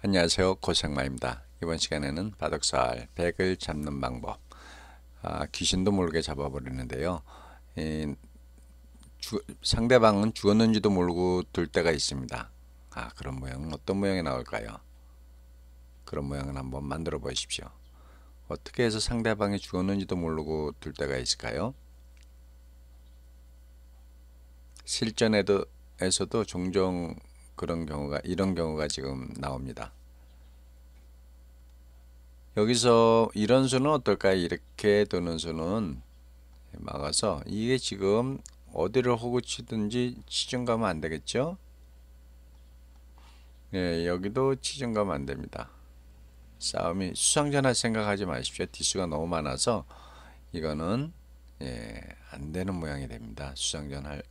안녕하세요 고생마입니다 이번 시간에는 바둑살 백을 잡는 방법 아, 귀신도 모르게 잡아버리는데요 이, 주, 상대방은 죽었는지도 모르고 둘 때가 있습니다 아 그런 모양은 어떤 모양이 나올까요 그런 모양을 한번 만들어 보십시오 어떻게 해서 상대방이 죽었는지도 모르고 둘 때가 있을까요 실전에도 에서도 종종 그런 경우가 이런 경우가 지금 나옵니다. 여기서 이런 수는 어떨까요? 이렇게 도는 수는 막아서 이게 지금 어디를 호구 치든지 치중 가면 안 되겠죠? 예, 여기도 치중 가면 안 됩니다. 싸움이 수상전화 생각하지 마십시오. 디수가 너무 많아서 이거는 예, 안 되는 모양이 됩니다. 수상전화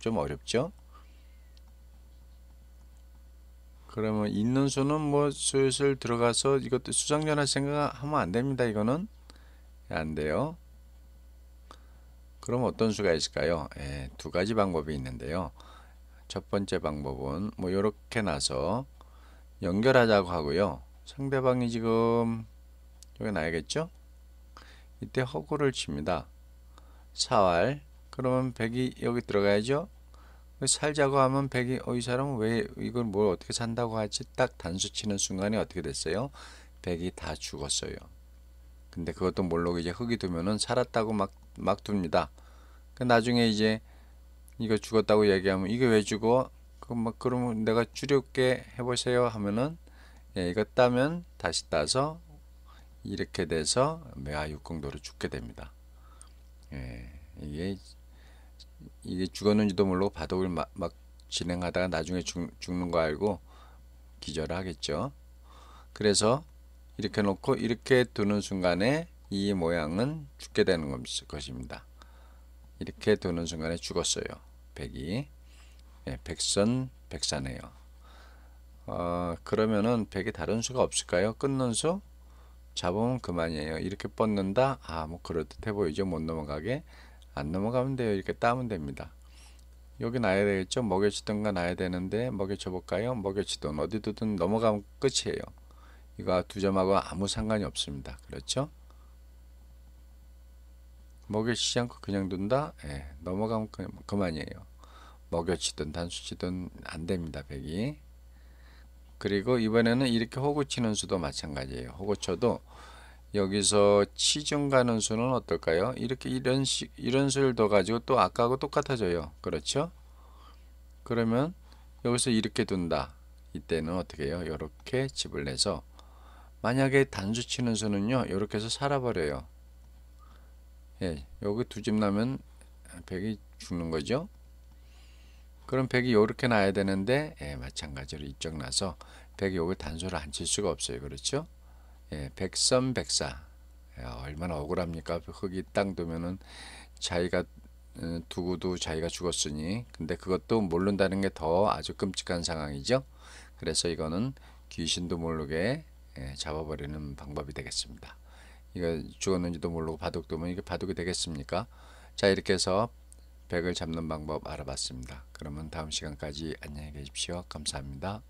좀 어렵죠? 그러면 있는 수는 뭐 슬슬 들어가서 이것도 수정전화 생각하면 안 됩니다. 이거는 예, 안 돼요. 그럼 어떤 수가 있을까요? 예, 두 가지 방법이 있는데요. 첫 번째 방법은 뭐 이렇게 나서 연결하자고 하고요. 상대방이 지금 여기 나야겠죠? 이때 허구를 칩니다. 4알 그러면 100이 여기 들어가야죠. 살자고 하면 백이 어, 이 사람은 왜 이걸 뭘 어떻게 산다고 하지? 딱 단수 치는 순간에 어떻게 됐어요? 백이 다 죽었어요. 근데 그것도 모르고 이제 흙이 두면은 살았다고 막 막 둡니다. 그 나중에 이제 이거 죽었다고 얘기하면 이게 왜 죽어? 그막 그러면 내가 줄였게 해보세요 하면은 예, 이거 따면 다시 따서 이렇게 돼서 매아 육공도로 죽게 됩니다. 예, 이게 이게 죽었는지도 모르고 바둑을 막, 막 진행하다가 나중에 죽, 죽는 거 알고 기절하겠죠. 을 그래서 이렇게 놓고 이렇게 두는 순간에 이 모양은 죽게 되는 것입니다. 이렇게 두는 순간에 죽었어요. 백이 네, 백선 백사네요. 어, 그러면은 백이 다른 수가 없을까요? 끊는 수? 잡으면 그만이에요. 이렇게 뻗는다? 아, 뭐 그럴듯해 보이죠? 못 넘어가게. 안 넘어가면 돼요. 이렇게 따면 됩니다. 여기 놔야 되겠죠? 먹여치던가 놔야 되는데 먹여쳐볼까요? 먹여치던 어디든 넘어가면 끝이에요. 이거 두 점하고 아무 상관이 없습니다. 그렇죠? 먹여치지 않고 그냥 둔다? 예, 넘어가면 그 그만이에요. 먹여치든 단수치든 안 됩니다. 백이. 그리고 이번에는 이렇게 호구 치는 수도 마찬가지예요. 호구 쳐도 여기서 치중 가는 수는 어떨까요? 이렇게 이런 식 이런 수를 더 가지고 또 아까하고 똑같아져요. 그렇죠? 그러면 여기서 이렇게 둔다. 이때는 어떻게 해요? 이렇게 집을 내서 만약에 단수 치는 수는요. 이렇게 해서 살아버려요. 예, 여기 두 집 나면 1이 죽는 거죠. 그럼 1이 이렇게 나야 되는데 예, 마찬가지로 이쪽 나서 1이 여기 단수를 안 칠 수가 없어요. 그렇죠? 예, 백선백사 야, 얼마나 억울합니까? 흙이 땅 두면은 자기가 어, 두고도 자기가 죽었으니 근데 그것도 모른다는 게 더 아주 끔찍한 상황이죠. 그래서 이거는 귀신도 모르게 예, 잡아버리는 방법이 되겠습니다. 이거 죽었는지도 모르고 바둑 두면 이게 바둑이 되겠습니까? 자 이렇게 해서 백을 잡는 방법 알아봤습니다. 그러면 다음 시간까지 안녕히 계십시오. 감사합니다.